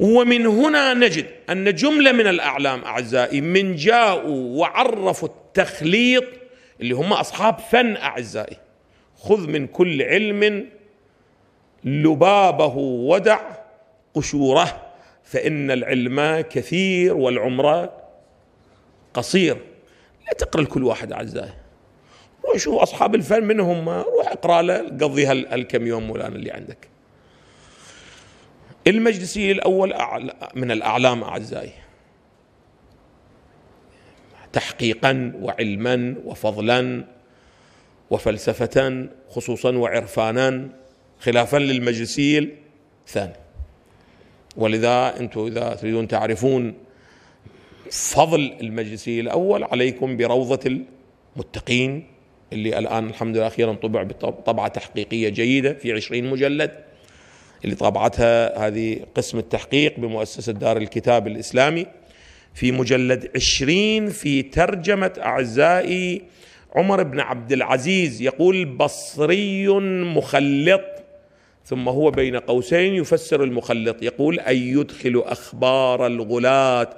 ومن هنا نجد ان جمله من الاعلام اعزائي من جاءوا وعرفوا التخليط اللي هم اصحاب فن اعزائي خذ من كل علم لبابه ودع قشوره فان العلم كثير والعمر قصير لا تقرا لكل واحد اعزائي روح شوف اصحاب الفن من هم روح اقرا له قضيها الكم يوم مولانا اللي عندك المجلسي الأول من الأعلام أعزائي تحقيقا وعلما وفضلا وفلسفة خصوصا وعرفانا خلافا للمجلسي الثاني ولذا أنتم إذا تريدون تعرفون فضل المجلسي الأول عليكم بروضة المتقين اللي الآن الحمد لله أخيرا طبع بطبعة تحقيقية جيدة في عشرين مجلد اللي طبعتها هذه قسم التحقيق بمؤسسة دار الكتاب الإسلامي في مجلد عشرين في ترجمة أعزائي عمر بن عبد العزيز يقول بصري مخلط ثم هو بين قوسين يفسر المخلط يقول أن يدخل أخبار الغلاة